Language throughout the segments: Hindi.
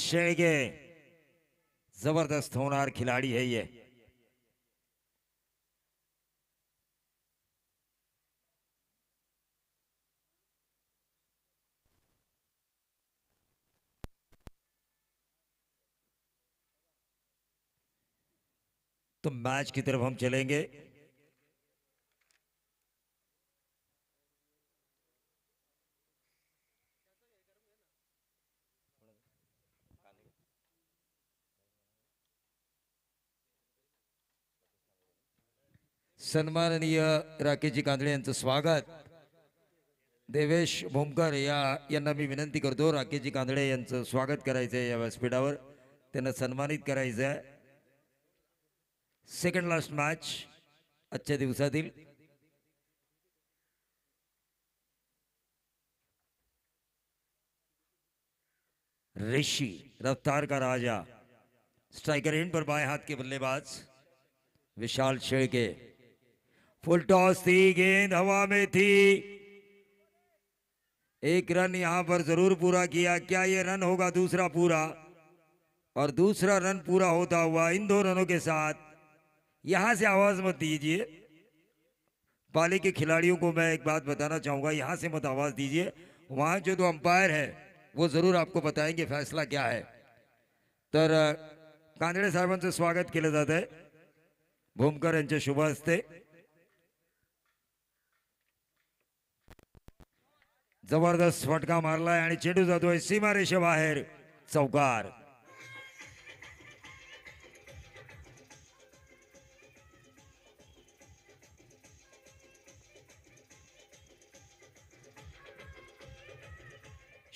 शे के जबरदस्त होनार खिलाड़ी है ये तो मैच की तरफ हम चलेंगे सन्माननीय राकेशजी कांदळे यांचं स्वागत देवेश भोमकर मी विनंती करते राकेशजी कांदळे यांचं स्वागत करायचं आहे या व्यासपीठावर सेकंड लास्ट मॅच आजच्या दिवसातील रेशी रफ्तार का राजा स्ट्राइकर इन पर बाएं हाथ के बल्लेबाज विशाल शेड़के फुल टॉस थी गेंद हवा में थी एक रन यहां पर जरूर पूरा किया क्या ये रन होगा दूसरा पूरा और दूसरा रन पूरा होता हुआ इन दो रनों के साथ यहां से आवाज मत दीजिए पाली के खिलाड़ियों को मैं एक बात बताना चाहूंगा यहां से मत आवाज दीजिए वहां जो दो अंपायर है वो जरूर आपको बताएंगे फैसला क्या है तर साहब से स्वागत किया जाता है भूमकर यांचे शुभ हस्ते जबरदस्त फटका मारला चेडू जो सीमा सीमारेषे बाहर चौकार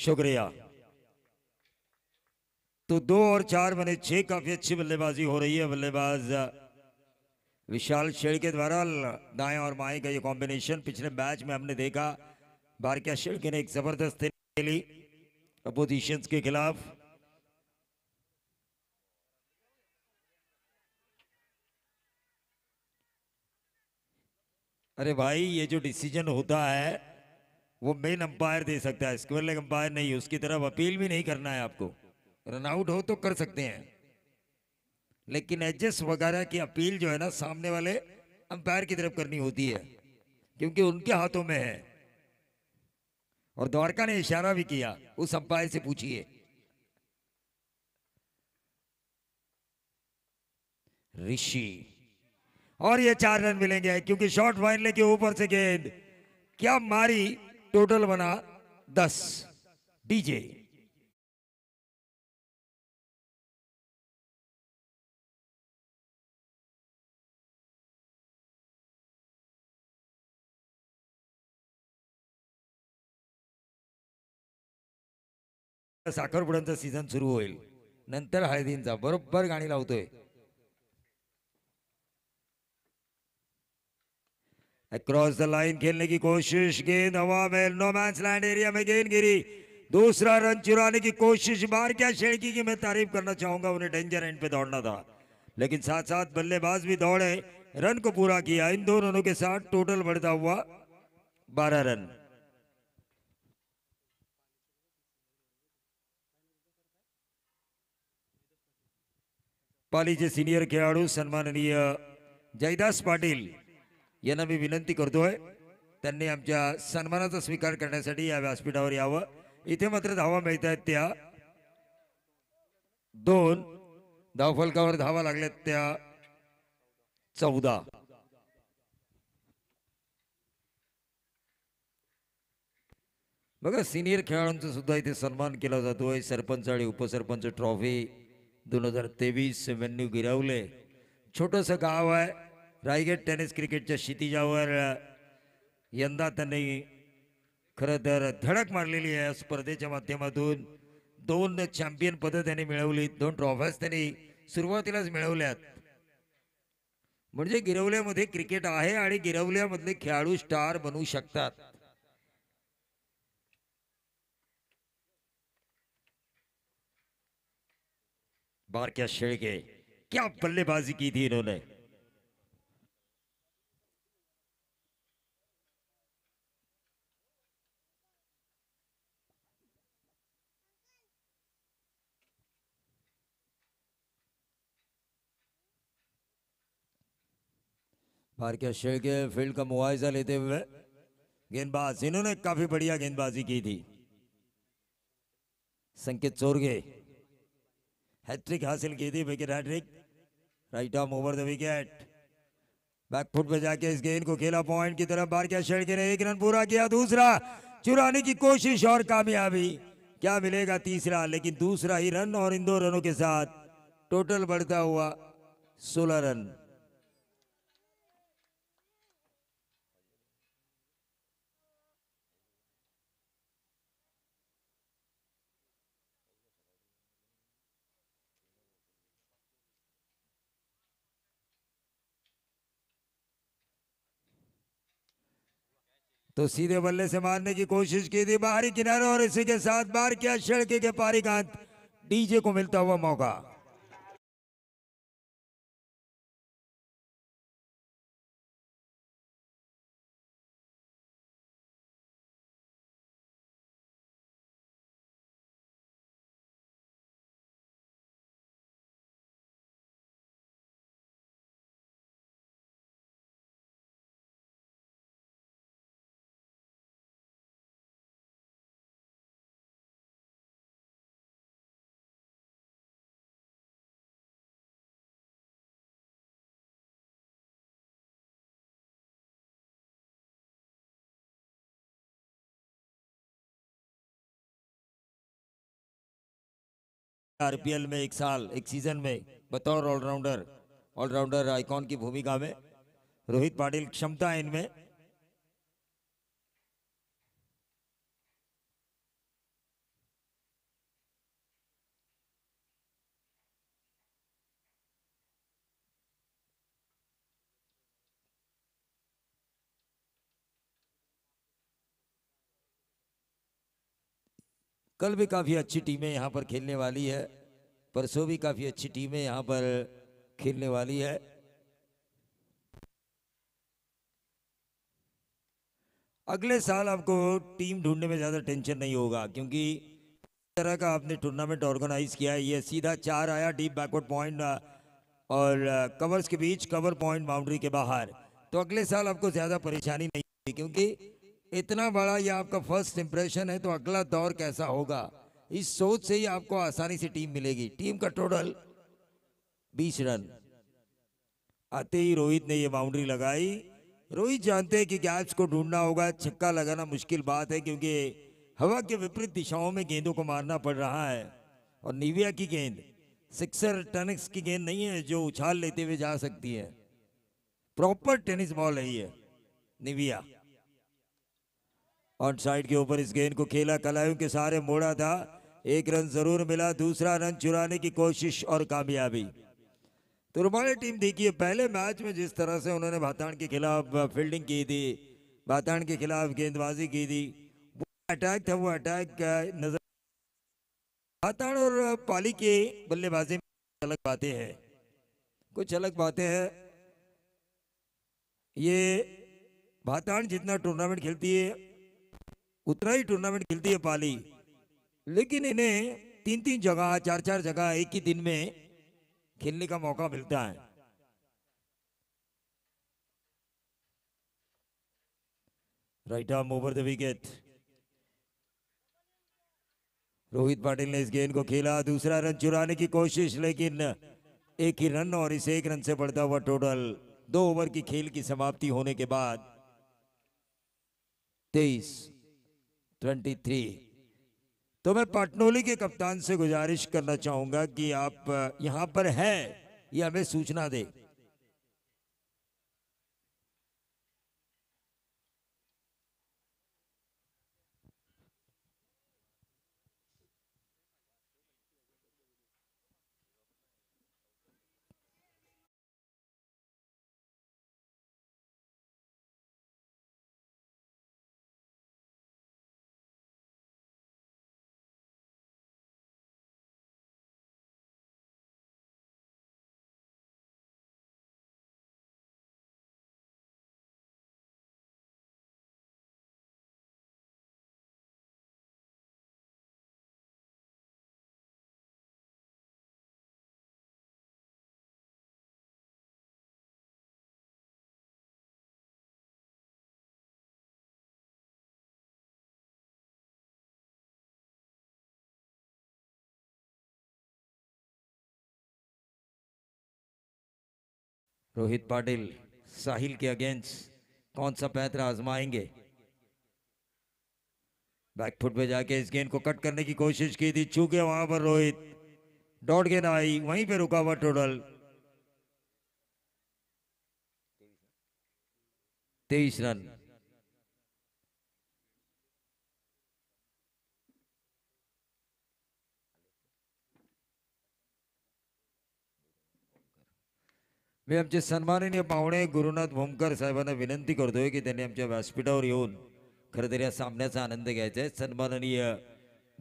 शुक्रिया तो दो और चार बने छह काफी अच्छी बल्लेबाजी हो रही है बल्लेबाज विशाल शेड़ के द्वारा दाएं और माए का ये कॉम्बिनेशन पिछले मैच में हमने देखा बारक्या शिल्के ने एक जबरदस्त खेली अपोजिशन के खिलाफ अरे भाई ये जो डिसीजन होता है वो मेन अंपायर दे सकता है स्क्वेयर लेग अंपायर नहीं उसकी तरफ अपील भी नहीं करना है आपको रनआउट हो तो कर सकते हैं लेकिन एडजस्ट वगैरह की अपील जो है ना सामने वाले अंपायर की तरफ करनी होती है क्योंकि उनके हाथों में है और द्वारका ने इशारा भी किया उस अंपायर से पूछिए ऋषि और ये चार रन मिलेंगे क्योंकि शॉर्ट फाइनले के ऊपर से गेंद क्या मारी टोटल बना दस डीजे साखरपुड्यांचा सीजन सुरू हो होईल नंतर हळदींचा बरोबर गाणी लावतोय क्रॉस द लाइन खेलने की कोशिश गेंद हवा में नो मैच लैंड एरिया में गेंद गिरी दूसरा रन चुराने की कोशिश बार क्या शेड़की की मैं तारीफ करना चाहूंगा उन्हें डेंजर एंड पे दौड़ना था लेकिन साथ साथ बल्लेबाज भी दौड़े रन को पूरा किया इन दो रनों के साथ टोटल बढ़ता हुआ बारह रन पालीचे सिनियर खेळाडू सन्माननीय जयदास पाटील यांना मी विनंती करतोय त्यांनी आमच्या सन्मानाचा स्वीकार करण्यासाठी या व्यासपीठावर यावं इथे मात्र धावा मिळत आहेत त्या दोन धावफलकावर धावा लागल्यात त्या चौदा बघा सिनियर खेळाडूंचा सुद्धा इथे सन्मान केला जातोय सरपंच आणि उपसरपंच ट्रॉफी दोन हजार तेवीस वेन्यू गिरवले छोटंसं गाव आहे रायगड टेनिस क्रिकेटच्या क्षितिजावर यंदा त्यांनी खरं तर धडक मारलेली आहे स्पर्धेच्या माध्यमातून दोन चॅम्पियन पदं त्यांनी मिळवली दोन ट्रॉफ्याज त्यांनी सुरुवातीलाच मिळवल्यात म्हणजे गिरवल्यामध्ये क्रिकेट आहे आणि गिरवल्यामधले खेळाडू स्टार बनू शकतात बाहर क्या शेड़ गए क्या बल्लेबाजी की थी इन्होंने फारकिया शेख के फील्ड का मुआवजा लेते हुए गेंदबाज इन्होंने काफी बढ़िया गेंदबाजी की थी संकेत चोरगे हैट्रिक हासिल की थी wicket hattrick right arm over the wicket back foot पे जाके इस गेंद को खेला पॉइंट की तरफ बार क्या शेड ने एक रन पूरा किया दूसरा चुराने की कोशिश और कामयाबी क्या मिलेगा तीसरा लेकिन दूसरा ही रन और इन दो रनों के साथ टोटल बढ़ता हुआ सोलह रन तो सीधे बल्ले से मारने की कोशिश की थी बाहरी किनारे और इसी के साथ बार किया सड़के के पारी कांत डीजे को मिलता हुआ मौका आरपीएल में एक साल एक सीजन में बतौर ऑलराउंडर ऑलराउंडर आइकॉन की भूमिका में रोहित पाटिल क्षमता इनमें कल भी काफ़ी अच्छी टीमें यहाँ पर खेलने वाली है परसों भी काफ़ी अच्छी टीमें यहाँ पर खेलने वाली है अगले साल आपको टीम ढूंढने में ज़्यादा टेंशन नहीं होगा क्योंकि तरह का आपने टूर्नामेंट ऑर्गेनाइज किया है ये सीधा चार आया डीप बैकवर्ड पॉइंट और कवर्स के बीच कवर पॉइंट बाउंड्री के बाहर तो अगले साल आपको ज़्यादा परेशानी नहीं होगी क्योंकि इतना बड़ा ये आपका फर्स्ट इंप्रेशन है तो अगला दौर कैसा होगा इस सोच से ही आपको आसानी से टीम मिलेगी टीम का टोटल बीस रन आते ही रोहित ने ये बाउंड्री लगाई रोहित जानते हैं कि गैप्स को ढूंढना होगा छक्का लगाना मुश्किल बात है क्योंकि हवा के विपरीत दिशाओं में गेंदों को मारना पड़ रहा है और निविया की गेंद सिक्सर टेनिस की गेंद नहीं है जो उछाल लेते हुए जा सकती है प्रॉपर टेनिस बॉल है ये निविया ऑन साइड के ऊपर इस गेंद को खेला कलायों के सारे मोड़ा था एक रन जरूर मिला दूसरा रन चुराने की कोशिश और कामयाबी तो रुमाली टीम देखिए पहले मैच में जिस तरह से उन्होंने भाताण के खिलाफ फील्डिंग की थी भाताण के खिलाफ गेंदबाजी की थी वो अटैक था वो अटैक नजर भातान और पाली के बल्लेबाजी में अलग बातें हैं कुछ अलग बातें हैं ये भातान जितना टूर्नामेंट खेलती है उतना ही टूर्नामेंट खेलती है पाली लेकिन इन्हें तीन तीन जगह चार चार जगह एक ही दिन में खेलने का मौका मिलता है right arm over the wicket Rohit Patil ने इस गेंद को खेला दूसरा रन चुराने की कोशिश लेकिन एक ही रन और इसे एक रन से बढ़ता हुआ टोटल दो ओवर की खेल की समाप्ति होने के बाद तेईस 23 तो मैं पाटनोली के कप्तान से गुजारिश करना चाहूंगा कि आप यहाँ पर हैं या हमें सूचना दें रोहित पाटिल साहिल के अगेंस्ट कौन सा पैतरा आजमाएंगे बैकफुट पे जाके इस गेंद को कट करने की कोशिश की थी चूके वहां पर रोहित डॉट गेंद आई वहीं पे रुका हुआ टोटल तेईस रन मी आमचे सन्माननीय पाहुणे गुरुनाथ भोमकर साहेबांना विनंती करतोय की त्यांनी आमच्या व्यासपीठावर येऊन खरं तर या सामन्याचा आनंद घ्यायचा आहे सन्माननीय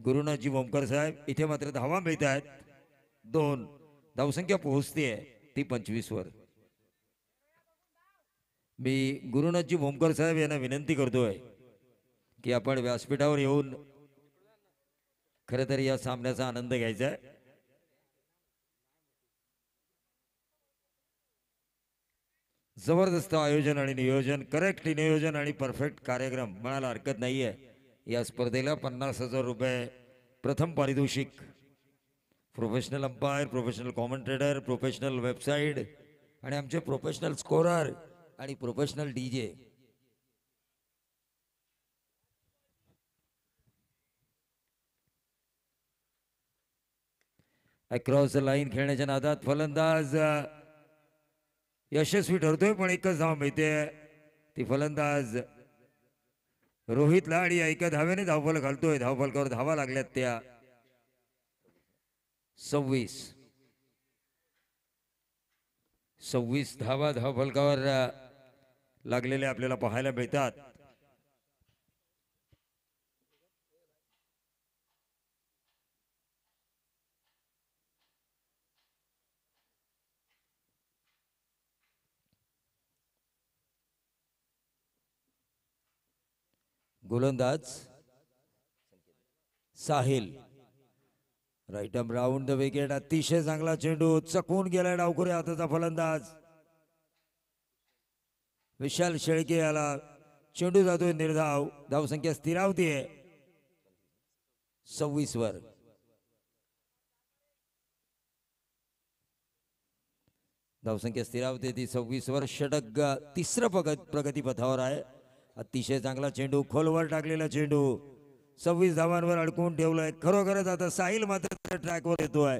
गुरुनाथजी भोमकर साहेब इथे मात्र धावा मिळत आहेत दोन धावसंख्या पोहोचते आहे ती वर मी गुरुनाथजी भोमकर साहेब यांना विनंती करतोय की आपण व्यासपीठावर येऊन खरं तर या सामन्याचा आनंद घ्यायचा आहे जबरदस्त आयोजन आणि नियोजन करेक्ट नियोजन आणि परफेक्ट कार्यक्रम म्हणायला हरकत नाही आहे या स्पर्धेला पन्नास हजार रुपये प्रथम पारितोषिक professional umpire professional commentator professional website आणि आमचे प्रोफेशनल स्कोरर आणि professional DJ across the line खेळण्याच्या नादात फलंदाज यशस्वी ठरतोय पण एकच धाव मिळते ती फलंदाज रोहितला आणि एका धाव्याने धावफल घालतोय धावफलकावर धावा लागल्यात त्या सव्वीस सव्वीस धावा धावफलकावर लागलेल्या आपल्याला पाहायला मिळतात गोलंदाज Sahil right arm round the wicket अतिशय चांगला चेंडू चकून गेलाय डावखुरे हाताचा फलंदाज विशाल शेळके आला चेंडू जातोय निर्धाव धावसंख्या स्थिरावतीये सव्वीस वर धावसंख्या स्थिरावते ती सव्वीस वर षटक तिसरं प्रगती पथावर आहे अतिशय चांगला चेंडू खोलवर टाकलेला चेंडू सव्वीस धावांवर अडकून ठेवलाय खरोखरच आता साहिल मात्र ट्रॅकवर येतोय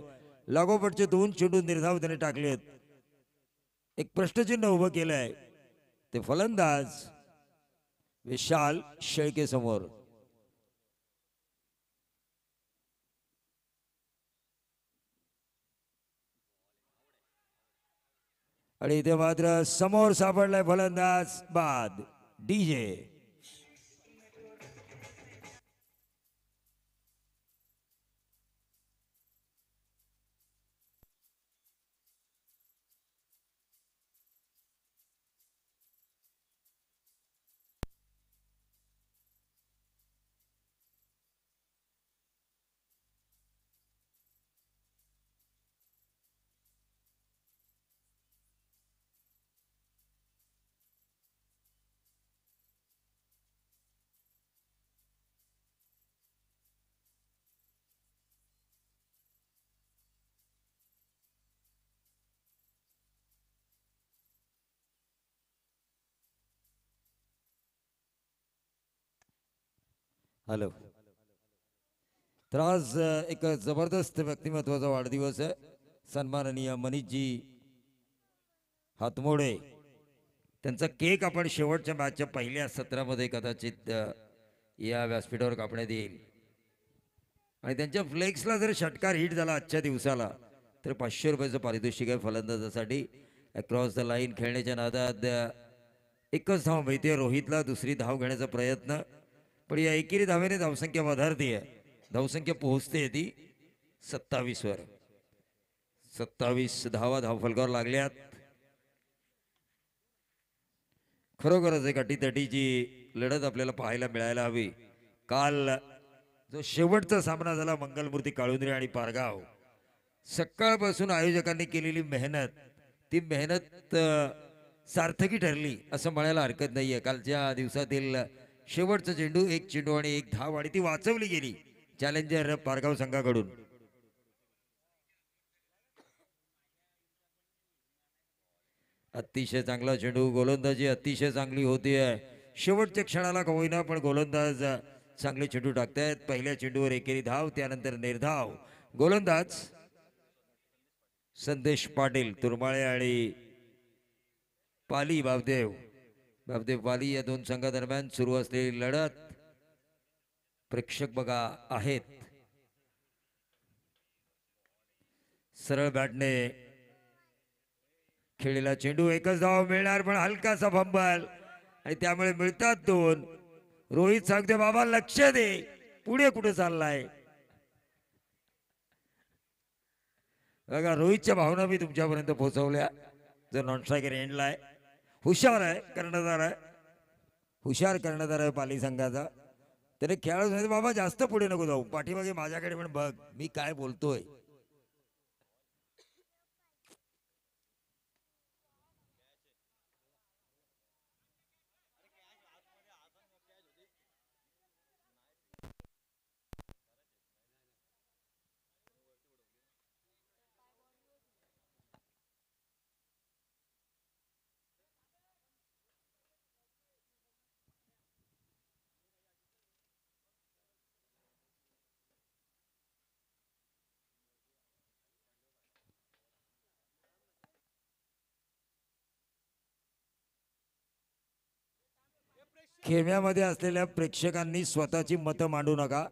लागोपटचे दोन चेंडू निर्धाव त्याने टाकलेत एक प्रश्नचिन्ह उभं केलंय ते फलंदाज विशाल शेळके समोर आणि इथे मात्र समोर सापडलाय फलंदाज बाद DJ हॅलो तर आज एक जबरदस्त व्यक्तिमत्वाचा वाढदिवस आहे सन्माननीय मनीषजी हातमोडे त्यांचा केक आपण शेवटच्या मॅचच्या पहिल्या सत्रामध्ये कदाचित या व्यासपीठावर कापण्यात येईल आणि त्यांच्या फ्लेक्सला जर षटकार हिट झाला आजच्या दिवसाला तर पाचशे रुपयाचं पारितोषिक आहे फलंदाजासाठी अक्रॉस द लाईन खेळण्याच्या नादात एकच धाव मिळते रोहितला दुसरी धाव घेण्याचा प्रयत्न पण या एकेरी धावेने धावसंख्या वाधारते आहे धावसंख्या पोहोचते ती सत्तावीस वर सत्तावीस धावा धावफलकावर लागल्यात खरोखरच एक अटीतटीची लढत आपल्याला पाहायला मिळायला हवी काल जो शेवटचा सामना झाला मंगलमूर्ती काळुंद्रे आणि पारगाव सकाळपासून आयोजकांनी केलेली मेहनत ती मेहनत सार्थकी ठरली असं म्हणायला हरकत नाहीये कालच्या दिवसातील शेवटचा चेंडू एक चेंडू आणि एक धाव आणि ती वाचवली गेली चॅलेंजर पारगाव संघाकडून अतिशय चांगला चेंडू गोलंदाजी अतिशय चांगली होती आहे शेवटच्या क्षणाला का होईना पण गोलंदाज चांगले चेंडू टाकतायत पहिल्या चेंडूवर एकेरी धाव त्यानंतर निर्धाव गोलंदाज संदेश पाटील तुरमाळे आणि पाली बाबदेव बाबदेव वाली या दोन संघादरम्यान सुरू असलेली लढत प्रेक्षक बघा आहेत सरळ बॅटने खेळीला चेंडू एकच धाव मिळणार पण हलकासा फंबल आणि त्यामुळे मिळतात दोन रोहित सांगते बाबा लक्ष दे पुढे कुठे चाललाय बघा रोहितच्या भावना मी तुमच्यापर्यंत पोहोचवल्या जर नॉन स्ट्रायकर आहे हुशार आहे कर्णधार आहे हुशार कर्णधार आहे पाली संघाचा त्याने खेळाडू बाबा जास्त पुढे नको जाऊ पाठीमागे माझ्याकडे पण बघ मी काय बोलतोय खेम्यामध्ये असलेल्या प्रेक्षकांनी स्वतःची मतं मांडू नका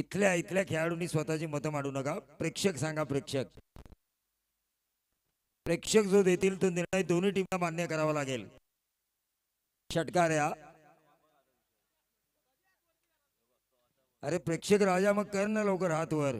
इथल्या इथल्या खेळाडूंनी स्वतःची मतं मांडू नका प्रेक्षक सांगा प्रेक्षक प्रेक्षक जो देतील तो निर्णय दोन्ही टीमला मान्य करावा लागेल षटकार या अरे प्रेक्षक राजा मग कर ना लवकर हात वर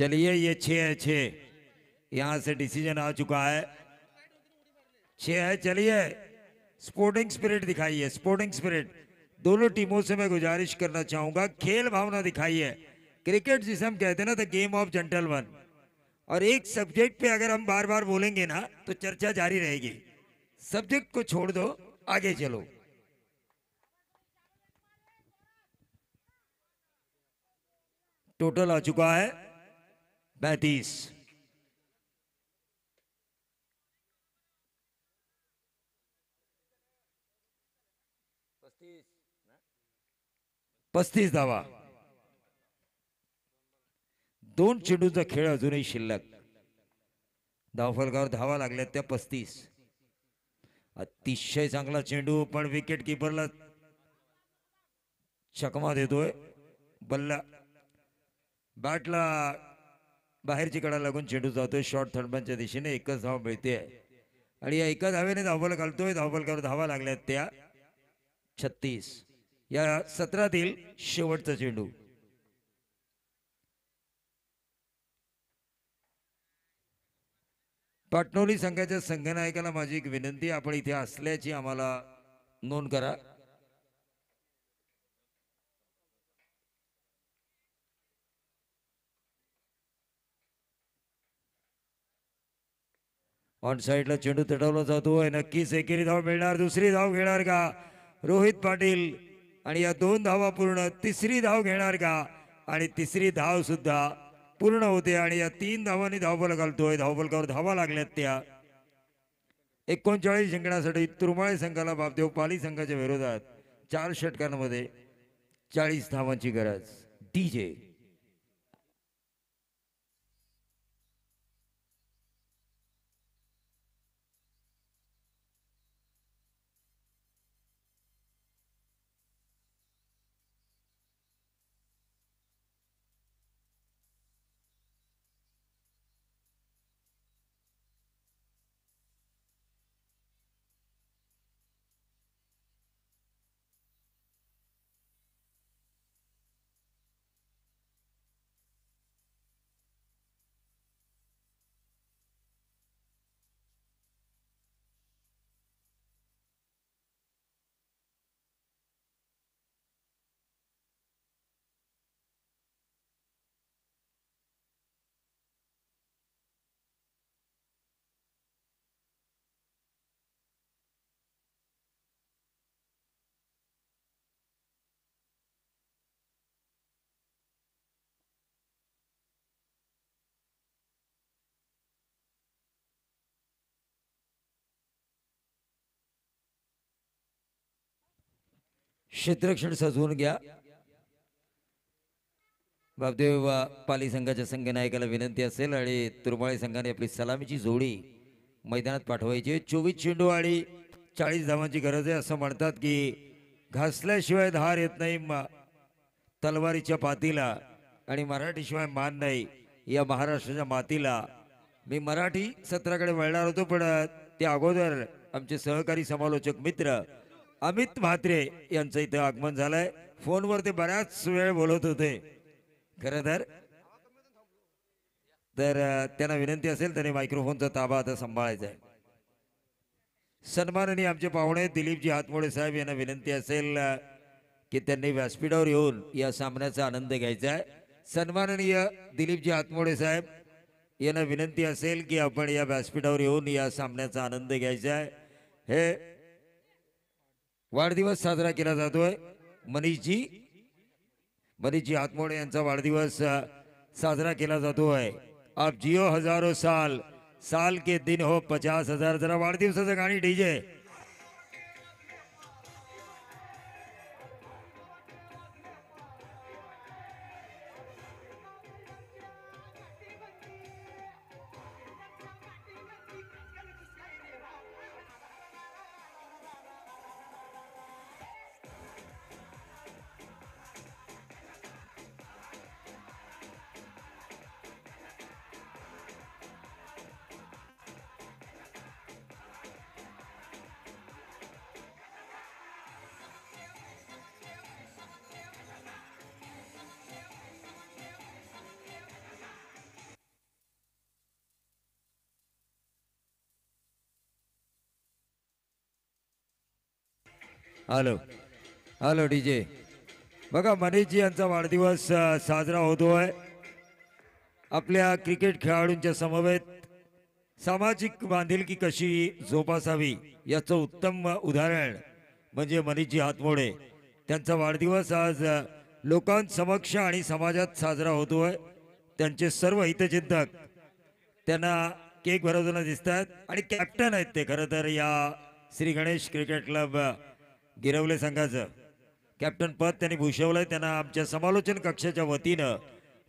चलिए ये छः है छः यहां से डिसीजन आ चुका है छः है चलिए स्पोर्टिंग स्पिरिट दिखाइए स्पोर्टिंग स्पिरिट दोनों टीमों से मैं गुजारिश करना चाहूंगा खेल भावना दिखाइए क्रिकेट जिसे हम कहते हैं ना द गेम ऑफ जेंटलमैन और एक सब्जेक्ट पे अगर हम बार बार बोलेंगे ना तो चर्चा जारी रहेगी सब्जेक्ट को छोड़ दो आगे चलो टोटल आ चुका है That is पस्तीस धावा दोन चेंडूचा खेळ अजूनही शिल्लक धावफलकावर धावा लागल्यात त्या पस्तीस अतिशय चांगला चेंडू पण विकेट किपरला चकमा देतोय बल्ला बॅटला बाहेरची कडा लागून चेंडू जातोय शॉर्ट थर्डमॅनच्या दिशेने एकच धाव मिळते आणि या एका धावेने धावबल घालतोय करून धावा लागल्यात त्या छत्तीस या सत्रातील शेवटचा चेंडू पाटणोली संघाच्या संघनायकाला माझी एक विनंती आपण इथे असल्याची आम्हाला नोंद करा ऑन साईडला चेंडू तटवला जातोय नक्कीच एकेरी धाव मिळणार दुसरी धाव घेणार का रोहित पाटील आणि या दोन धावा पूर्ण तिसरी धाव घेणार का आणि तिसरी धाव सुद्धा पूर्ण होते आणि या तीन धावांनी धावबल घालतोय धावबलकावर धावा लागल्यात त्या एकोणचाळीस जिंकण्यासाठी तुरमाळे संघाला बाबदेव पाली संघाच्या विरोधात चार षटकांमध्ये चाळीस धावांची गरज डी जे क्षेत्रक्षण सजवून घ्या बापदेव पाली संघाच्या संघ नायकाला विनंती असेल आणि तुरमाळी संघाने आपली सलामीची जोडी मैदानात पाठवायची चोवीस चेंडू आणि चाळीस धावांची गरज आहे असं म्हणतात की घासल्याशिवाय धार येत नाही तलवारीच्या पातीला आणि मराठीशिवाय मान नाही या महाराष्ट्राच्या मातीला मी मराठी सत्राकडे वळणार होतो पण त्या अगोदर आमचे सहकारी समालोचक मित्र अमित म्हात्रे यांचं इथं आगमन झालंय फोनवर ते बऱ्याच वेळ बोलत होते खर तर त्यांना विनंती असेल त्यांनी मायक्रोफोनचा ताबा आता सांभाळायचा आहे सन्माननीय आमचे पाहुणे दिलीपजी हातमोडे साहेब यांना विनंती असेल की त्यांनी व्यासपीठावर येऊन या सामन्याचा आनंद घ्यायचा आहे सन्माननीय दिलीपजी हातमोडे साहेब यांना विनंती असेल की आपण या व्यासपीठावर येऊन या सामन्याचा आनंद घ्यायचा आहे हे वाढदिवस साजरा केला जातोय मनीषजी मनीषजी आतमोडे यांचा वाढदिवस साजरा केला जातोय आप जिओ हजारो साल साल के दिन हो पचास हजार जरा वाढदिवसाचं गाणी DJ hello hello D J बघा मनीषजी यांचा वाढदिवस साजरा होतोय आपल्या क्रिकेट खेळाडूंच्या समवेत सामाजिक बांधिलकी कशी जोपासावी याचं उत्तम उदाहरण म्हणजे मनीषजी हातमोडे त्यांचा वाढदिवस आज लोकांसमक्ष आणि समाजात साजरा होतोय त्यांचे सर्व हितचिंतक त्यांना केक भरवताना आहेत आणि कॅप्टन आहेत ते खरं तर या श्री गणेश क्रिकेट क्लब गिरवले संघाचं कॅप्टन पद त्यांनी भूषवलंय त्यांना आमच्या समालोचन कक्षाच्या वतीनं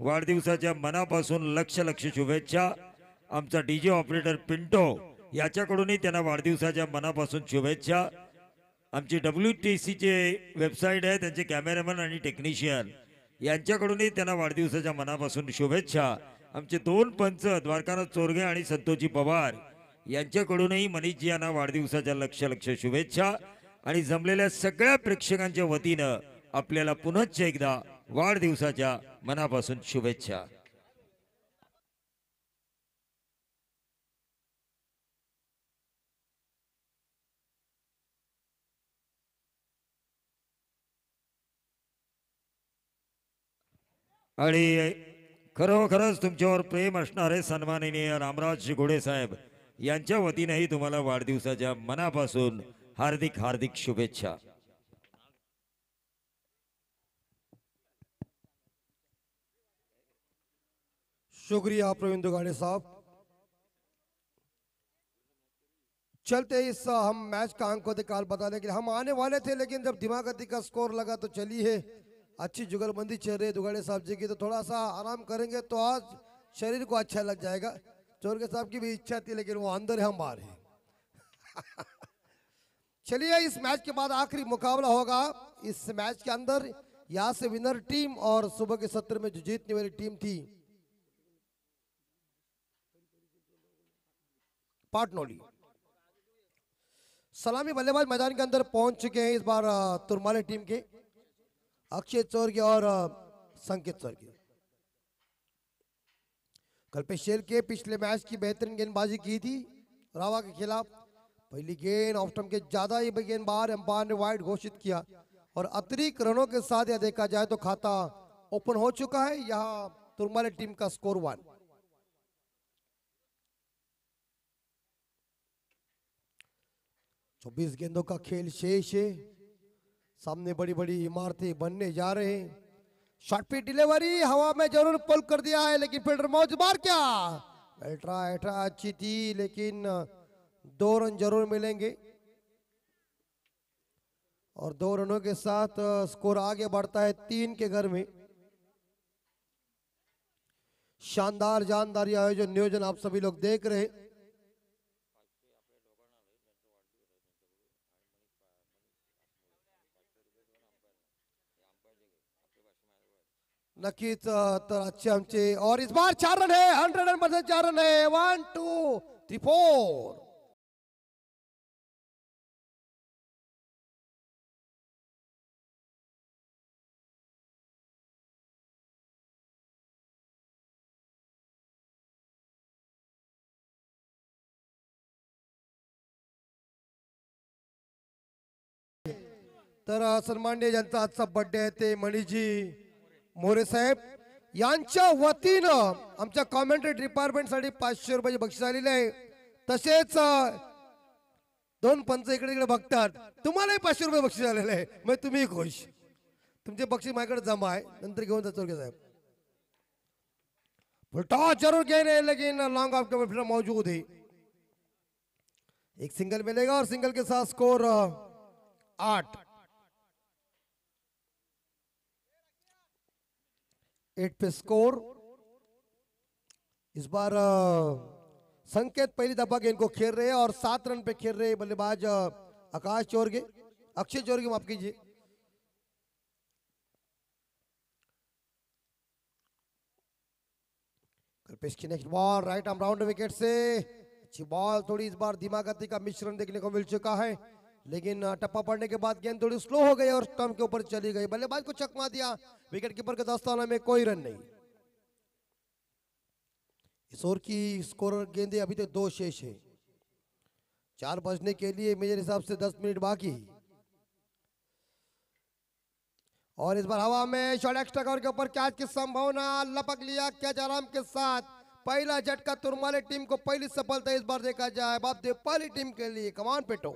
वाढदिवसाच्या मनापासून लक्ष लक्ष शुभेच्छा आमचा डीजे ऑपरेटर पिंटो याच्याकडूनही त्यांना वाढदिवसाच्या मनापासून शुभेच्छा आमची डब्ल्यू टी सीचे वेबसाईट आहे त्यांचे कॅमेरामॅन आणि टेक्निशियन यांच्याकडूनही त्यांना वाढदिवसाच्या मनापासून शुभेच्छा आमचे दोन पंच द्वारकानाथ चोरगे आणि संतोषी पवार यांच्याकडूनही मनीषजी यांना वाढदिवसाच्या लक्ष लक्ष शुभेच्छा आणि जमलेल्या सगळ्या प्रेक्षकांच्या वतीनं आपल्याला पुनश्च एकदा वाढदिवसाच्या मनापासून शुभेच्छा आणि खरोखरच तुमच्यावर प्रेम असणारे सन्माननीय रामराज घोडे साहेब यांच्या वतीनेही तुम्हाला वाढदिवसाच्या मनापासून हार्दिक हार्दिक शुभेच्छा शुक्रिया प्रविंद गाड़े साहब चलते इस हम मैच का होते काल बताने के लिए हम आने वाले थे लेकिन जब दिमागती का स्कोर लगा तो चली है अच्छी जुगलबंदी चल रही है दुगाड़े साहब जी की तो थोड़ा सा आराम करेंगे तो आज शरीर को अच्छा लग जाएगा के साहब की भी इच्छा थी लेकिन वो अंदर है हम बाहर हैं चलिए इस मैच के बाद आखिरी मुकाबला होगा इस मैच के अंदर यहाँ से विनर टीम और सुबह के सत्र में जो जीतने वाली टीम थी पाटनोली सलामी बल्लेबाज मैदान के अंदर पहुंच चुके हैं इस बार तुरमाले टीम के अक्षय चौर के और संकेत चौर के कल्पेश शेर के पिछले मैच की बेहतरीन गेंदबाजी की थी रावा के खिलाफ पहली गेंद ऑफ स्टम्प के ज्यादा ही गेंद बाहर एम्पायर ने वाइड घोषित किया और अतिरिक्त रनों के साथ यह देखा जाए तो खाता ओपन हो चुका है यहाँ तुरमल टीम का स्कोर वन चौबीस गेंदों का खेल शेष है सामने बड़ी बड़ी इमारतें बनने जा रहे हैं शॉर्ट पिच डिलीवरी हवा में जरूर पुल कर दिया है लेकिन फिल्डर मौज मार क्या अल्ट्रा अल्ट्रा अच्छी थी लेकिन दो रन जरूर मिलेंगे और दो रनों के साथ स्कोर आगे बढ़ता है तीन के घर में शानदार जानदारी आयोजन नियोजन आप सभी लोग देख रहे नक्की अच्छे हमसे आमचे और इस बार चार रन है हंड्रेड पर चार रन है वन टू थ्री फोर तर सन्मान्य ज्यांचा आजचा बर्थडे आहे ते मणिजी मोरे साहेब यांच्या वतीनं आमच्या कॉमेंट्री साठी पाचशे रुपयाचे बक्षीस आलेले आहे तसेच दोन पंच इकडे इकडे बघतात तुम्हालाही पाचशे रुपये बक्षीस आलेले आहे मग म्हणजे तुम्ही खुश तुमचे बक्षीस माझ्याकडे जमा आहे नंतर घेऊन जातो साहेब टॉस जरूर घेईन लेकिन लॉन्ग ऑफ कवर फिल्म मौजूद है एक सिंगल मिलेगा और सिंगल के साथ स्कोर आठ एट पे स्कोर इस बार संकेत पहली दफा गेंद को खेल रहे हैं और सात रन पे खेल रहे हैं बल्लेबाज आकाश चोरगे अक्षय चोरगे माफ कीजिए next ball right arm round wicket से अच्छी बॉल थोड़ी इस बार दिमागती का मिश्रण देखने को मिल चुका है लेकिन टप्पा पड़ने के बाद गेंद थोड़ी स्लो हो गई और स्टम्प के ऊपर चली गई बल्लेबाज को चकमा दिया विकेट कीपर के दस्ताना में कोई रन नहीं इस ओर की स्कोर गेंदे अभी तक तो दो शेष है चार बजने के लिए मेरे हिसाब से दस मिनट बाकी और इस बार हवा में शॉट एक्स्ट्रा कवर के ऊपर कैच की संभावना लपक लिया कैच आराम के साथ पहला झटका तुरमाले टीम को पहली सफलता इस बार देखा जाए बाप देव पहली टीम के लिए कमान पेटो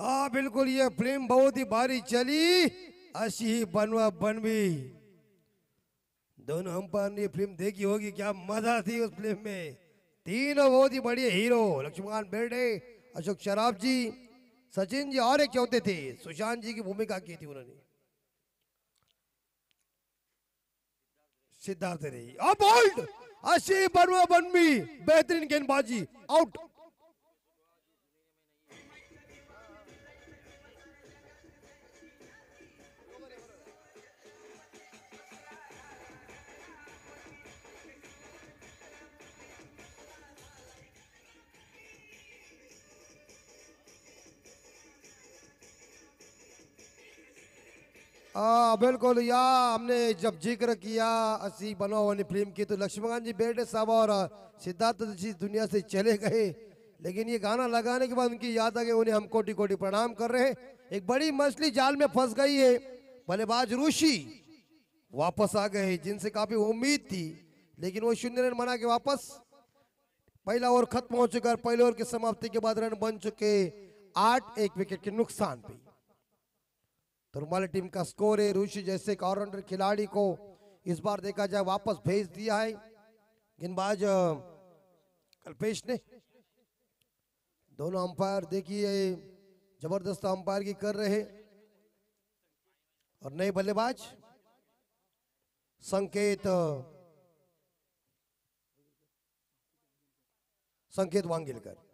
हाँ बिल्कुल ये फिल्म बहुत ही भारी चली अशी ही बनवा बनवी दोनों अंपायर ने फिल्म देखी होगी क्या मजा थी उस फिल्म में तीनों बहुत ही बढ़िया हीरो लक्ष्मीकांत बेर्डे अशोक शराब जी सचिन जी और एक चौथे थे सुशांत जी की भूमिका की थी उन्होंने सिद्धार्थ रही अब बोल्ड अशी बनवा बनवी बेहतरीन गेंदबाजी आउट आ, हाँ, बिल्कुल या हमने जब जिक्र किया असी बनो वाली फिल्म की तो लक्ष्मीकांत जी बेटे साहब और सिद्धार्थ जी दुनिया से चले गए लेकिन ये गाना लगाने के बाद उनकी याद आ गई उन्हें हम कोटि कोटि प्रणाम कर रहे हैं एक बड़ी मछली जाल में फंस गई है बल्लेबाज ऋषि वापस आ गए जिनसे काफी उम्मीद थी लेकिन वो शून्य रन बना के वापस पहला ओवर खत्म हो चुका है पहले ओवर की समाप्ति के बाद रन बन चुके आठ एक विकेट के नुकसान पे तो रुमाली टीम का स्कोर है ऋषि जैसे एक ऑलराउंडर खिलाड़ी को इस बार देखा जाए वापस भेज दिया है गेंदबाज कल्पेश ने दोनों अंपायर देखिए जबरदस्त अंपायर की कर रहे और नए बल्लेबाज संकेत संकेत वांगिलकर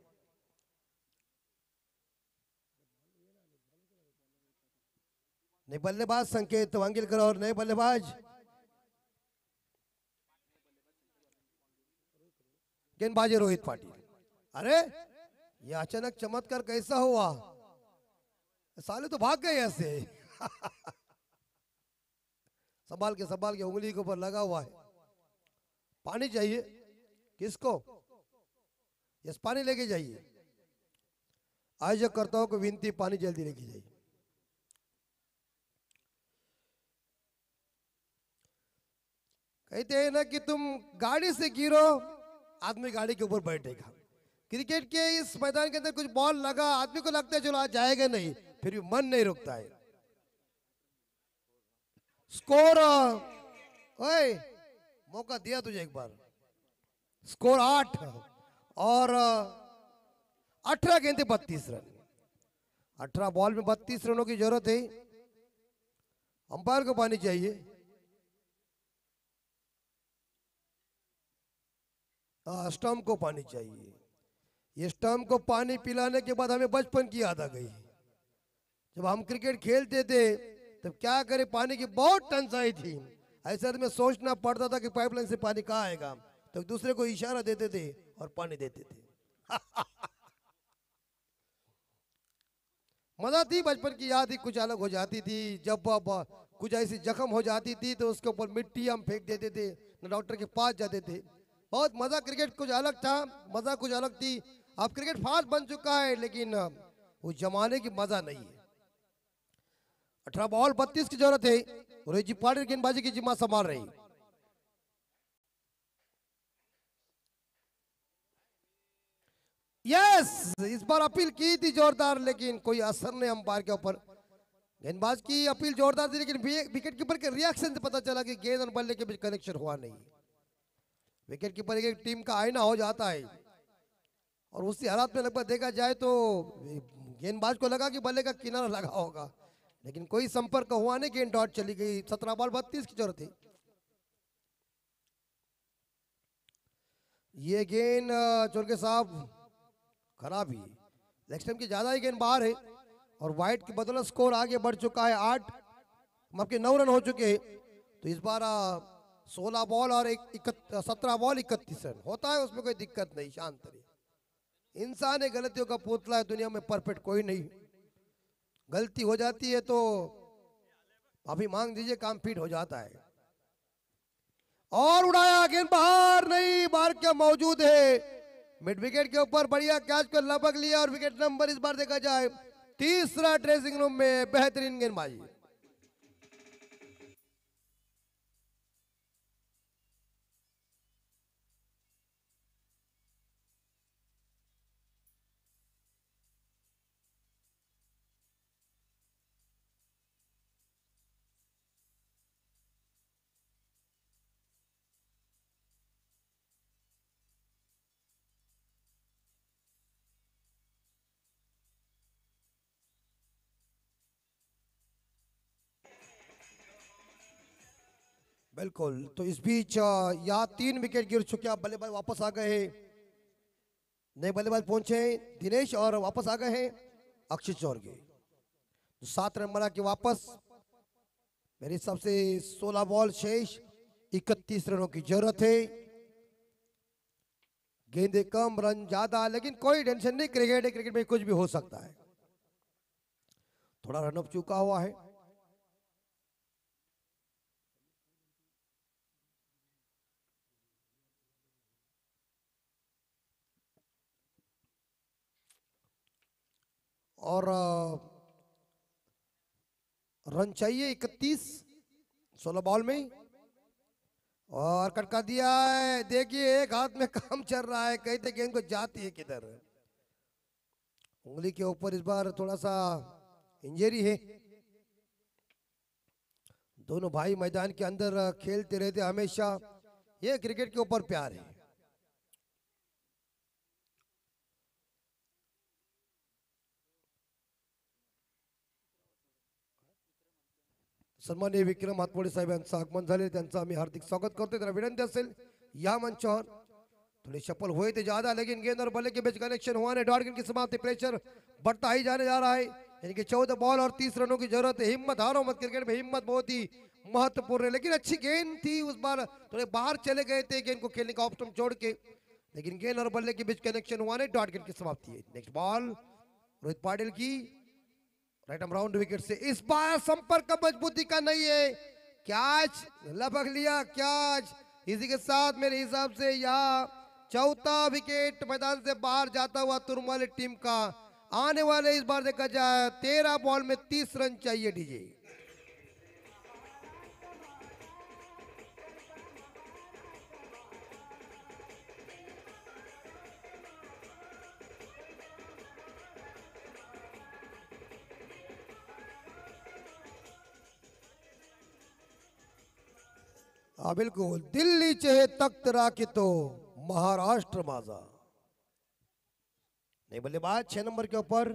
नए बल्लेबाज संकेत वांगिलकर और नए बल्लेबाज गेंदबाजी रोहित पाटिल अरे ये अचानक चमत्कार कैसा हुआ साले तो भाग गए ऐसे संभाल के संभाल के उंगली के ऊपर लगा हुआ है पानी चाहिए किसको यस पानी लेके जाइए आयोजक करता हूं को विनती पानी जल्दी लेके जाइए ऐसे है ना कि तुम गाड़ी से गिरो आदमी गाड़ी के ऊपर बैठेगा क्रिकेट के इस मैदान के अंदर कुछ बॉल लगा आदमी को लगता है चलो आज जाएगा नहीं फिर भी मन नहीं रुकता है स्कोर ओए मौका दिया तुझे एक बार स्कोर आठ और अठारह गेंदे बत्तीस रन अठारह बॉल में बत्तीस रनों की जरूरत है अंपायर को पानी चाहिए अष्टम हाँ, को पानी चाहिए अष्टम को पानी पिलाने के बाद हमें बचपन की याद आ गई जब हम क्रिकेट खेलते थे तब क्या करें पानी की बहुत टंसाई थी ऐसे में सोचना पड़ता था कि पाइपलाइन से पानी कहाँ आएगा तो दूसरे को इशारा देते थे और पानी देते थे मजा थी बचपन की याद ही कुछ अलग हो जाती थी जब अब कुछ ऐसी जख्म हो जाती थी तो उसके ऊपर मिट्टी हम फेंक देते थे ना डॉक्टर के पास जाते थे बहुत मज़ा क्रिकेट कुछ अलग था मज़ा कुछ अलग थी अब क्रिकेट फास्ट बन चुका है लेकिन वो जमाने की मज़ा नहीं है अठारह बॉल बत्तीस की जरूरत है रोहित जी पाटिल गेंदबाजी की जिम्मा संभाल रही यस इस बार अपील की थी जोरदार लेकिन कोई असर नहीं अंपायर के ऊपर गेंदबाज की अपील जोरदार थी लेकिन विकेट कीपर के रिएक्शन से पता चला कि गेंद और बल्ले के बीच कनेक्शन हुआ नहीं विकेट कीपर एक टीम का आईना हो जाता है और उसी हालात में लगभग देखा जाए तो गेंदबाज को लगा कि बल्ले का किनारा लगा होगा लेकिन कोई संपर्क हुआ नहीं गेंद डॉट चली गई सत्रह बॉल बत्तीस की जरूरत थी ये गेंद चोरके साहब खराब ही नेक्स्ट टाइम की ज्यादा ही गेंद बाहर है और व्हाइट की बदौलत स्कोर आगे बढ़ चुका है आठ मतलब नौ रन हो चुके हैं तो इस बार सोलह बॉल और एक सत्रह बॉल इकतीस रन होता है उसमें कोई दिक्कत नहीं शांत रहिए इंसान एक गलतियों का पोतला है दुनिया में परफेक्ट कोई नहीं गलती हो जाती है तो अभी मांग दीजिए काम फिट हो जाता है और उड़ाया गेंद बाहर नहीं बाहर क्या मौजूद है मिड विकेट के ऊपर बढ़िया कैच को लपक लिया और विकेट नंबर इस बार देखा जाए तीसरा ड्रेसिंग रूम में बेहतरीन गेंदबाजी बिल्कुल तो इस बीच यहाँ तीन विकेट गिर चुके आप बल्लेबाज वापस आ गए हैं नए बल्लेबाज पहुंचे दिनेश और वापस आ गए हैं अक्षय चौरगे तो सात रन बना के वापस मेरे हिसाब से सोलह बॉल शेष इकतीस रनों की जरूरत है गेंदे कम रन ज्यादा लेकिन कोई टेंशन नहीं क्रिकेट क्रिकेट में कुछ भी हो सकता है थोड़ा रनअप चुका हुआ है और रन चाहिए इकतीस सोलह बॉल में और कटका दिया है देखिए एक हाथ में काम चल रहा है कहते तो गेंद को जाती है किधर उंगली के ऊपर इस बार थोड़ा सा इंजरी है दोनों भाई मैदान के अंदर खेलते रहते हमेशा ये क्रिकेट के ऊपर प्यार है सन्मान्य विक्रम हातमोडे साहब आगमन आम्मी हार्दिक स्वागत करते विनंती मंच थोड़ी शपल हुए थे ज्यादा लेकिन गेंद और बल्ले के बीच कनेक्शन हुआ ने डॉट की समाप्ति प्रेशर बढ़ता ही जाने जा रहा है यानी कि चौदह बॉल और तीस रनों की जरूरत है हिम्मत हारो मत क्रिकेट में हिम्मत बहुत ही महत्वपूर्ण है लेकिन अच्छी गेंद थी उस बार थोड़े बाहर चले गए थे गेंद को खेलने का ऑप्शन छोड़ के लेकिन गेंद और बल्ले के बीच कनेक्शन हुआ ने डॉट की समाप्ति है नेक्स्ट बॉल रोहित पाटिल की राइट हम राउंड विकेट से इस बार संपर्क मजबूती का नहीं है कैच लपक लिया कैच इसी के साथ मेरे हिसाब से यहाँ चौथा विकेट मैदान से बाहर जाता हुआ तुरम वाली टीम का आने वाले इस बार देखा जाए तेरह बॉल में तीस रन चाहिए डीजे हाँ बिल्कुल दिल्ली हे तख्त तो महाराष्ट्र माजा नहीं बोले बात छह नंबर के ऊपर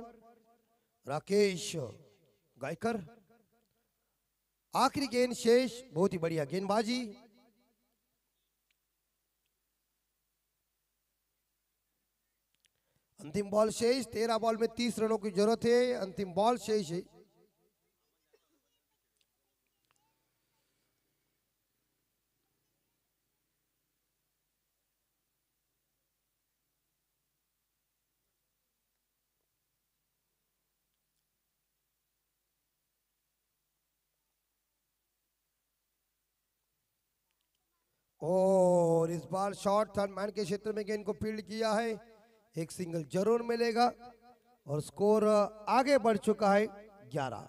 राकेश गायकर आखिरी गेंद शेष बहुत ही बढ़िया गेंदबाजी अंतिम बॉल शेष तेरह बॉल में तीस रनों की जरूरत है अंतिम बॉल शेष है और इस बार शॉर्ट थर्ड मैन के क्षेत्र में इनको फील्ड किया है एक सिंगल जरूर मिलेगा और स्कोर आगे बढ़ चुका है ग्यारह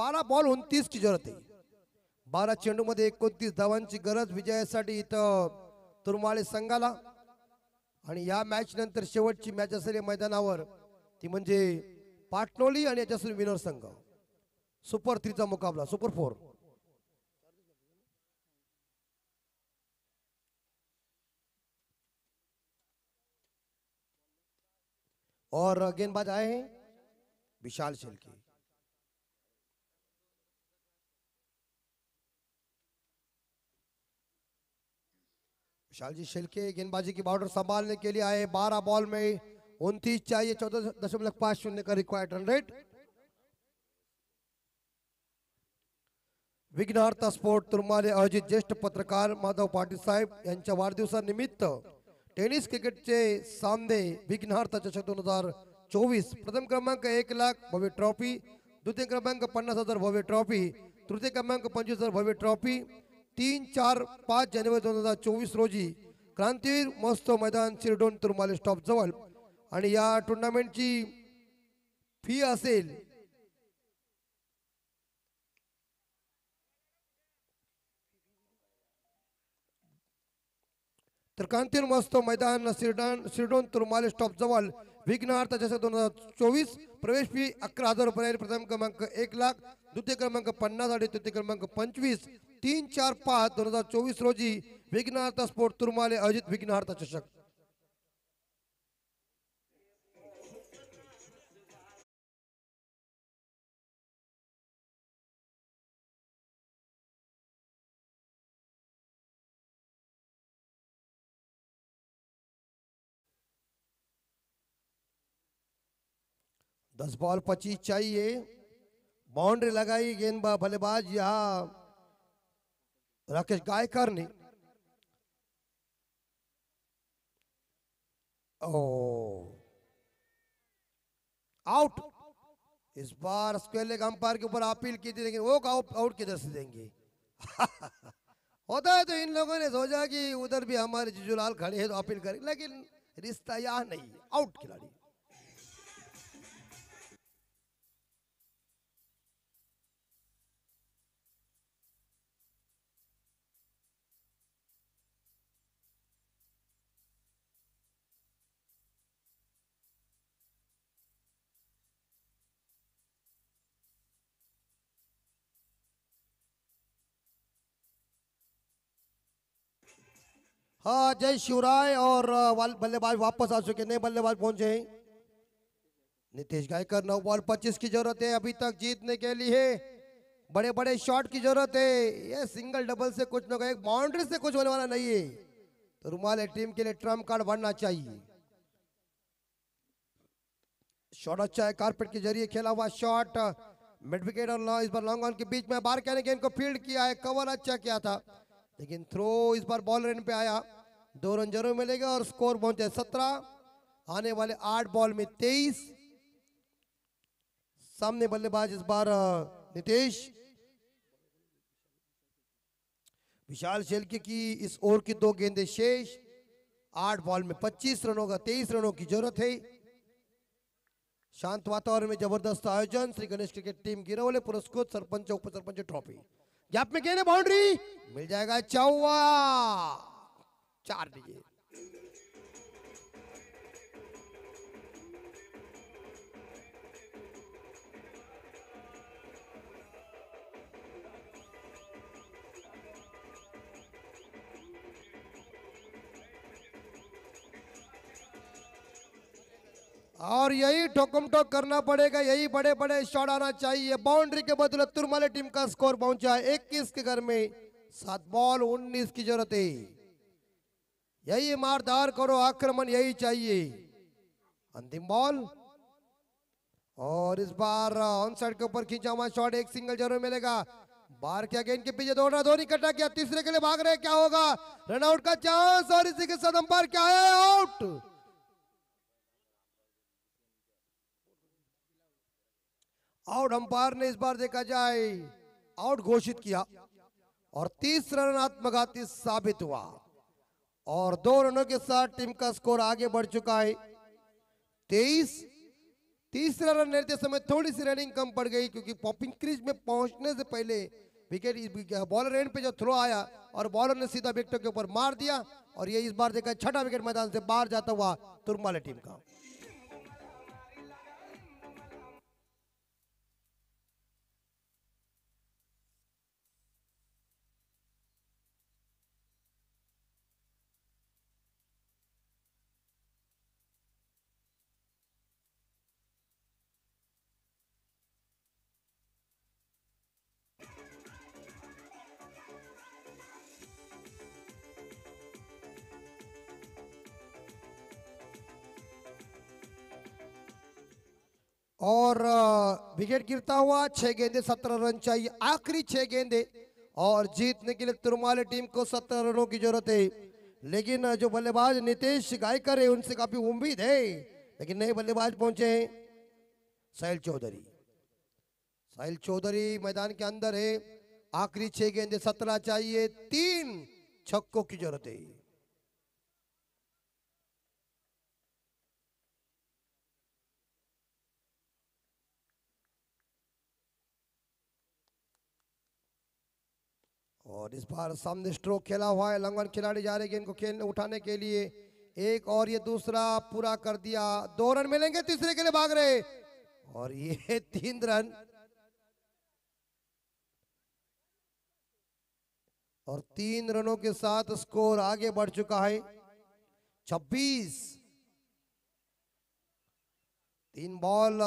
बारह बॉल उनतीस की जरूरत आहे बारा चेंडूमध्ये एकोणतीस धावांची गरज विजयासाठी इथं तुरमाळे संघाला आणि या मॅच नंतर शेवटची मॅच असेल मैदानावर ती म्हणजे पाटनोली आणि याच्यासून विनोर संघ सुपर थ्रीचा मुकाबला सुपर फोर और गेंदबाज आए हैं विशाल शेलके विशाल जी शेलके गेंदबाजी की बाउंडर संभालने के लिए आए बारह बॉल में उनतीस चाहिए चौदह दशमलव पांच शून्य का रिक्वायर्ड रन रेट विघ्नार्थ स्पोर्ट तुरुमाले आयोजित ज्येष्ठ पत्रकार माधव पाटिल साहब यांच्या टेनिस क्रिकेटचे सामने विघ्नार्थ चषक दोन हजार चोवीस प्रथम क्रमांक एक लाख भव्य ट्रॉफी द्वितीय क्रमांक पन्नास हजार भव्य ट्रॉफी तृतीय क्रमांक पंचवीस हजार भव्य ट्रॉफी तीन चार पाच जानेवारी दोन हजार चोवीस रोजी क्रांतीवीर महोत्सव मैदान शिरडोन तुरमाले स्टॉप जवळ आणि या टुर्नामेंटची फी असेल तर कांतीन वास्तव मैदान सिरडन सिरडोन तुरमाले स्टॉप जवळ विघ्नार्थ चषक दोन हजार चोवीस प्रवेश फी अकरा हजार रुपये प्रथम क्रमांक एक लाख द्वितीय क्रमांक पन्नास आणि तृतीय क्रमांक पंचवीस तीन चार पाच दोन हजार चोवीस रोजी विघ्नार्थ स्पोर्ट तुरमाले अजित विघ्नहार्थ चषक दस बॉल पच्चीस चाहिए बाउंड्री लगाई गेंदबा बल्लेबाज यहाँ राकेश गायकर ने आउट इस बार स्क्वेयर लेग अंपायर के ऊपर अपील की थी लेकिन वो आउट आउट किधर से देंगे होता है तो इन लोगों ने सोचा कि उधर भी हमारे जीजूलाल खड़े हैं तो अपील करें लेकिन रिश्ता यहाँ नहीं आउट खिलाड़ी हाँ जय शिवराय और बल्लेबाज वापस आ चुके नए बल्लेबाज पहुंचे हैं नीतीश गायकर नौ बॉल पच्चीस की जरूरत है अभी तक जीतने के लिए बड़े बड़े शॉट की जरूरत है ये सिंगल डबल से कुछ ना एक बाउंड्री से कुछ होने वाला नहीं है तो रुमाल टीम के लिए ट्रम्प कार्ड बनना चाहिए शॉट अच्छा है कार्पेट के जरिए खेला हुआ शॉट मिड विकेट और इस बार लॉन्ग ऑन के बीच में बाहर कहने के इनको फील्ड किया है कवर अच्छा किया था लेकिन थ्रो इस बार बॉल रन पे आया दो रन जरूर मिलेगा और स्कोर पहुंचे सत्रह आने वाले आठ बॉल में तेईस सामने बल्लेबाज इस बार नितेश विशाल शेल्के की इस ओवर की दो गेंदे शेष आठ बॉल में पच्चीस रनों का तेईस रनों की जरूरत है शांत वातावरण में जबरदस्त आयोजन श्री गणेश क्रिकेट टीम गिरोले पुरस्कृत सरपंच उप सरपंच ट्रॉफी गैप में कहने बाउंड्री मिल जाएगा चौवा चार दीजिए और यही ठोकम ठोक करना पड़ेगा यही बड़े बड़े शॉट आना चाहिए बाउंड्री के बदले तुरमाले टीम का स्कोर पहुंचा इक्कीस के घर में सात बॉल उन्नीस की जरूरत है यही मारदार करो आक्रमण यही चाहिए अंतिम बॉल और इस बार ऑन साइड के ऊपर खींचा हुआ शॉट एक सिंगल जरूर मिलेगा बार क्या गेंद के पीछे दौड़ रहा धोनी कटा किया तीसरे के लिए भाग रहे क्या होगा रनआउट का चांस और इसी के साथ अंपायर क्या है आउट आउट अंपायर ने इस बार देखा जाए आउट घोषित किया और तीस रन आत्मघाती साबित हुआ और दो रनों के साथ टीम का स्कोर आगे बढ़ चुका है तेईस तीसरा रन लेते समय थोड़ी सी रनिंग कम पड़ गई क्योंकि पॉपिंग क्रीज में पहुंचने से पहले विकेट बॉलर एंड पे जो थ्रो आया और बॉलर ने सीधा विकेटों के ऊपर मार दिया और ये इस बार देखा छठा विकेट मैदान से बाहर जाता हुआ तुरमाले टीम का और विकेट गिरता हुआ छह गेंदे सत्रह रन चाहिए आखिरी छह गेंदे और जीतने के लिए तुरमाली टीम को सत्रह रनों की जरूरत है लेकिन जो बल्लेबाज नितेश गायकर है उनसे काफी उम्मीद है लेकिन नए बल्लेबाज पहुंचे हैं साहिल चौधरी साहिल चौधरी मैदान के अंदर है आखिरी छह गेंदे सत्रह चाहिए तीन छक्कों की जरूरत है और इस बार सामने स्ट्रोक खेला हुआ है लंगवन खिलाड़ी जा रहे गेंद इनको खेलने उठाने के लिए एक और ये दूसरा पूरा कर दिया दो रन मिलेंगे तीसरे के लिए भाग रहे और ये तीन रन और तीन रनों के साथ स्कोर आगे बढ़ चुका है छब्बीस तीन बॉल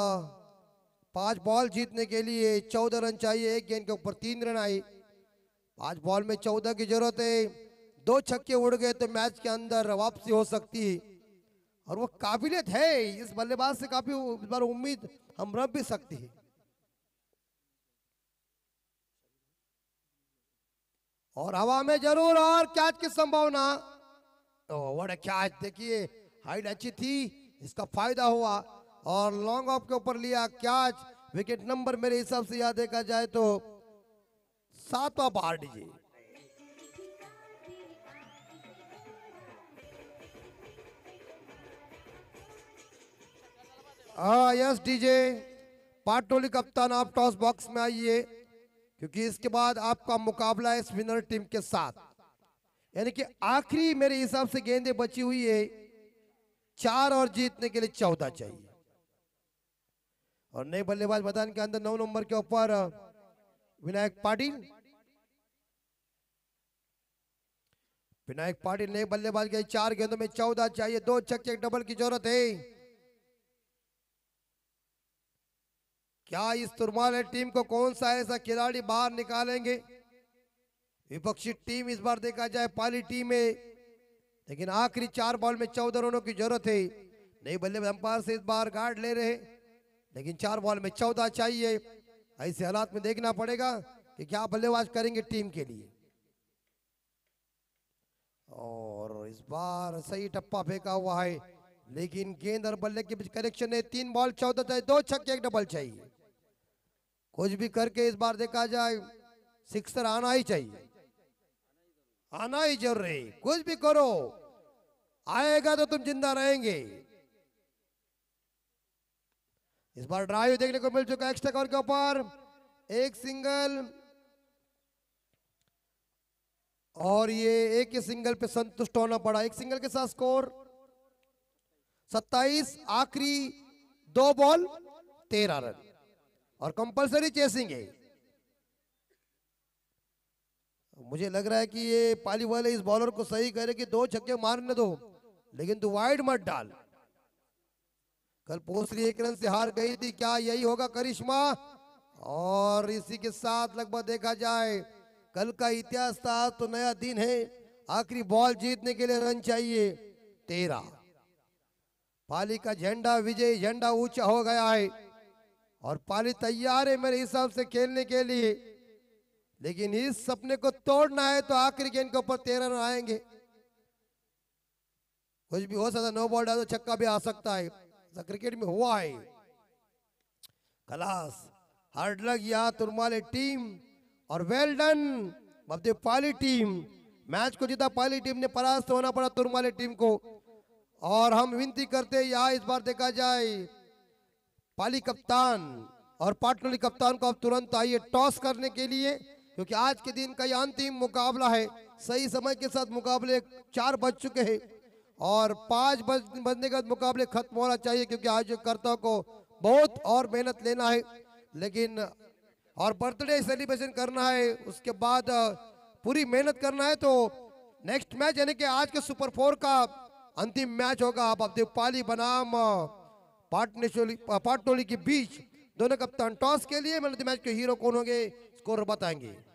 पांच बॉल जीतने के लिए चौदह रन चाहिए एक गेंद के ऊपर तीन रन आई आज बॉल में चौदह की जरूरत है दो छक्के उड़ गए तो मैच के अंदर वापसी हो सकती और वो काबिलियत है इस बल्लेबाज से काफी इस बार उम्मीद हम रख भी सकती है और हवा में जरूर और कैच की संभावना तो कैच देखिए हाइट अच्छी थी इसका फायदा हुआ और लॉन्ग ऑफ के ऊपर लिया कैच विकेट नंबर मेरे हिसाब से याद देखा जाए तो सातवा बार डीजे हाँ यस डीजे पाटोली कप्तान आप टॉस बॉक्स में आइए क्योंकि इसके बाद आपका मुकाबला है स्पिनर टीम के साथ यानी कि आखिरी मेरे हिसाब से गेंदें बची हुई है चार और जीतने के लिए चौदह चाहिए और नए बल्लेबाज मैदान के अंदर नौ नंबर के ऊपर विनायक पाटिल विनायक पाटिल ने बल्लेबाज के चार गेंदों में चौदह चाहिए दो चक्के डबल की जरूरत है क्या इस तुरमाले टीम को कौन सा ऐसा खिलाड़ी बाहर निकालेंगे विपक्षी टीम इस बार देखा जाए पाली टीम में लेकिन आखिरी चार बॉल में चौदह रनों की जरूरत है नहीं बल्लेबाज अंपायर से इस बार गार्ड ले रहे लेकिन चार बॉल में चौदह चाहिए ऐसे हालात में देखना पड़ेगा कि क्या बल्लेबाज करेंगे टीम के लिए और इस बार सही टप्पा फेंका हुआ है लेकिन गेंद और बल्ले के बीच कनेक्शन तो है तीन बॉल चौदह चाहिए दो छक्के एक डबल चाहिए कुछ भी करके इस बार देखा जाए सिक्सर आना ही चाहिए आना ही जरूरी कुछ भी करो आएगा तो तुम जिंदा रहेंगे इस बार ड्राइव देखने को मिल चुका है एक्स्ट्रा कवर के ऊपर एक सिंगल और ये एक ही सिंगल पे संतुष्ट होना पड़ा एक सिंगल के साथ स्कोर 27 आखिरी दो बॉल तेरह रन और कंपलसरी चेसिंग है मुझे लग रहा है कि ये पाली वाले इस बॉलर को सही करे कि दो छक्के मारने दो लेकिन तू वाइड मत डाल कल पोसरी एक रन से हार गई थी क्या यही होगा करिश्मा और इसी के साथ लगभग देखा जाए कल का इतिहास था तो नया दिन है आखिरी बॉल जीतने के लिए रन चाहिए तेरा पाली का झंडा विजय झंडा ऊंचा हो गया है और पाली तैयार है मेरे हिसाब से खेलने के लिए लेकिन इस सपने को तोड़ना है तो आखिरी गेंद के ऊपर तेरह रन आएंगे कुछ भी हो सकता नो बॉल डाल छक्का भी आ सकता है क्रिकेट में हुआ है खलास हार्ड लग या तुरमाले तो टीम और वेल डन बबदेव पाली टीम मैच को जीता पाली टीम ने परास्त होना पड़ा तुरमाले तो टीम को और हम विनती करते हैं या इस बार देखा जाए पाली कप्तान और पाटनोली कप्तान को अब तुरंत आइए टॉस करने के लिए क्योंकि आज के दिन का यह अंतिम मुकाबला है सही समय के साथ मुकाबले चार बज चुके हैं और पांच बंदे बजने मुकाबले खत्म होना चाहिए क्योंकि कर्ता को बहुत और मेहनत लेना है लेकिन और बर्थडे सेलिब्रेशन करना है उसके बाद पूरी मेहनत करना है तो नेक्स्ट मैच यानी कि आज के सुपर फोर का अंतिम मैच होगा आप देवपाली बनाम पाटनेशोली पाटनोली के बीच दोनों कप्तान टॉस के लिए मैंने मतलब मैच के हीरो कौन होंगे स्कोर बताएंगे